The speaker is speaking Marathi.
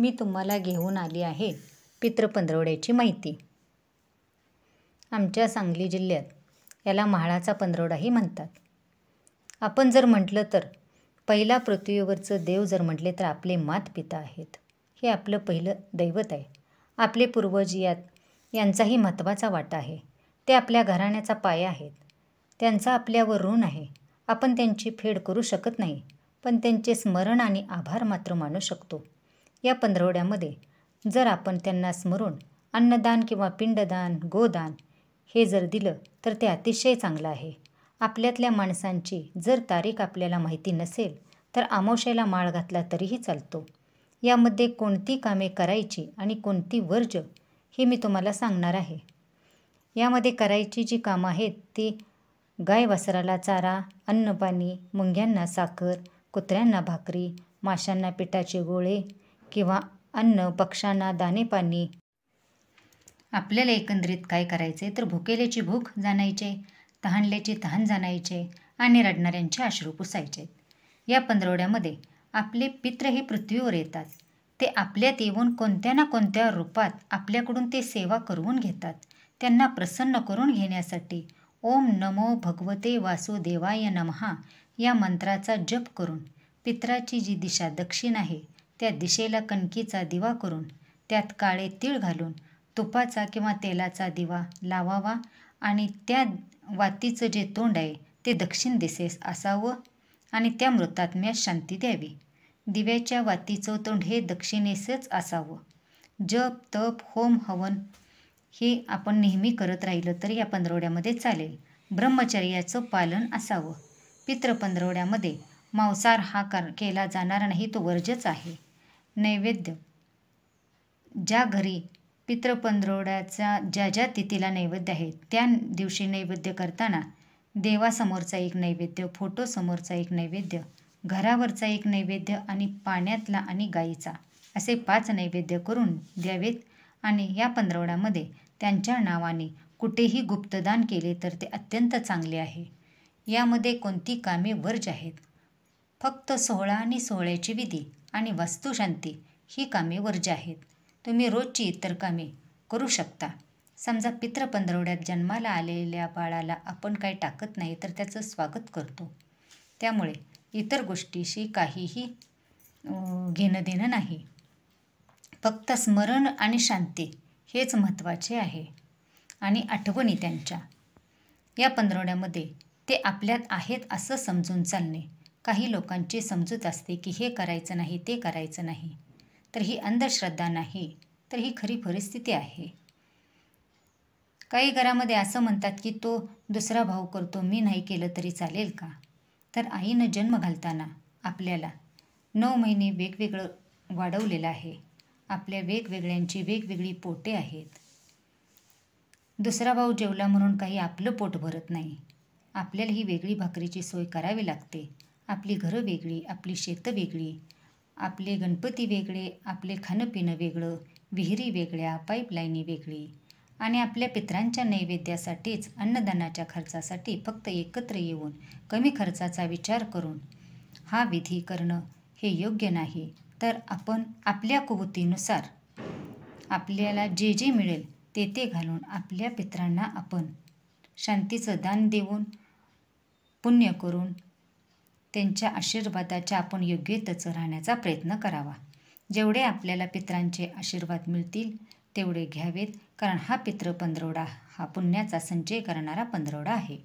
मी तुम्हाला घेऊन आली आहे पितृपंधरवड्याची माहिती आमच्या सांगली जिल्ह्यात याला महाळाचा पंधरवडाही म्हणतात आपण जर म्हटलं तर पहिला पृथ्वीवरचं देव जर म्हटले तर आपले मात पिता आहेत हे आपलं पहिलं दैवत आहे आपले पूर्वज यात यांचाही महत्त्वाचा वाटा आहे ते आपल्या घराण्याचा पाया आहेत त्यांचा आपल्यावर ऋण आहे आपण त्यांची फेड करू शकत नाही पण त्यांचे स्मरण आणि आभार मात्र मानू शकतो या पंधरवड्यामध्ये जर आपण त्यांना स्मरून अन्नदान किंवा पिंडदान गोदान हे जर दिलं तर ते अतिशय चांगलं आहे आपल्यातल्या माणसांची जर तारीख आपल्याला माहिती नसेल तर आमावश्याला माळ घातला तरीही चालतो यामध्ये कोणती कामे करायची आणि कोणती वर्ज हे मी तुम्हाला सांगणार आहे यामध्ये करायची जी कामं आहेत ती गाय वासराला चारा अन्नपाणी मुंग्यांना साखर कुत्र्यांना भाकरी माशांना पिठाचे गोळे किंवा अन्न पक्ष्यांना दाणेपाणी आपल्याला एकंदरीत काय करायचे तर भुकेल्याची भूक जाणायचे तहानल्याची तहान जाणायचे आणि रडणाऱ्यांचे अश्रू पुसायचे या पंधरवड्यामध्ये आपले पित्र हे पृथ्वीवर येतात ते आपल्यात येऊन कोणत्या ना कोणत्या रूपात आपल्याकडून ते सेवा करून घेतात त्यांना प्रसन्न करून घेण्यासाठी ओम नमो भगवते वासुदेवाय नमहा या मंत्राचा जप करून पित्राची जी दिशा दक्षिण आहे त्या दिशेला कणकीचा दिवा करून त्यात काळे तीळ घालून तुपाचा किंवा तेलाचा दिवा लावावा आणि त्या वातीचं जे तोंड आहे ते दक्षिण दिसेस असावं आणि त्या मृतात्म्यास शांती द्यावी दिव्याच्या वातीचं तोंड हे दक्षिणेसच असावं जप तप होम हवन हे आपण नेहमी करत राहिलं तर या पंधरवड्यामध्ये चालेल ब्रह्मचर्याचं पालन असावं पितृ पंधरवड्यामध्ये मांसार हा केला जाणार नाही तो वर्जच आहे नैवेद्य ज्या घरी पितृपंधरवड्याचा ज्या ज्या तिथीला नैवेद्य आहे त्या दिवशी नैवेद्य करताना देवासमोरचा एक नैवेद्य फोटोसमोरचा एक नैवेद्य घरावरचा एक नैवेद्य आणि पाण्यातला आणि गाईचा असे पाच नैवेद्य करून द्यावेत आणि या पंधरवड्यामध्ये त्यांच्या नावाने कुठेही गुप्तदान केले तर ते अत्यंत चांगले आहे यामध्ये कोणती कामे वर्ज आहेत फक्त सोहळा आणि सोहळ्याची विधी आणि वास्तुशांती ही कामे वर्ज्य आहेत तुम्ही रोजची इतर कामे करू शकता समजा पित्र पंधरवड्यात जन्माला आलेल्या बाळाला आपण काही टाकत नाही तर त्याचं स्वागत करतो त्यामुळे इतर गोष्टीशी काहीही घेणं देणं नाही फक्त स्मरण आणि शांती हेच महत्त्वाचे आहे आणि आठवणी त्यांच्या या पंधरवड्यामध्ये ते आपल्यात आहेत असं समजून चालणे काही लोकांची समजूत असते की हे करायचं नाही ते करायचं नाही तर ही अंधश्रद्धा नाही तर ही खरी परिस्थिती आहे काही घरामध्ये असं म्हणतात की तो दुसरा भाऊ करतो मी नाही केलं तरी चालेल का तर आईनं जन्म घालताना आपल्याला नऊ महिने वेगवेगळं वाढवलेलं आहे आपल्या वेगवेगळ्यांची वेगवेगळी पोटे आहेत दुसरा भाऊ जेवला म्हणून काही आपलं पोट भरत नाही आपल्याला ही वेगळी भाकरीची सोय करावी लागते आपली घरं वेगळी आपली शेतं वेगळी आपले गणपती वेगळे आपले खाणंपिणं वेगळं विहिरी वेगळ्या पाईपलाईनी वेगळी आणि आपल्या पित्रांच्या नैवेद्यासाठीच अन्नदानाच्या खर्चासाठी फक्त एकत्र येऊन कमी खर्चाचा विचार करून हा विधी करणं हे योग्य नाही तर आपण आपल्या कुवतीनुसार आपल्याला जे जे मिळेल ते ते घालून आपल्या पित्रांना आपण शांतीचं दान देऊन पुण्य करून त्यांच्या आशीर्वादाच्या आपण योग्यतच राहण्याचा प्रयत्न करावा जेवढे आपल्याला पित्रांचे आशीर्वाद मिळतील तेवढे घ्यावेत कारण हा पित्र पंधरवडा हा पुण्याचा संचय करणारा पंधरवडा आहे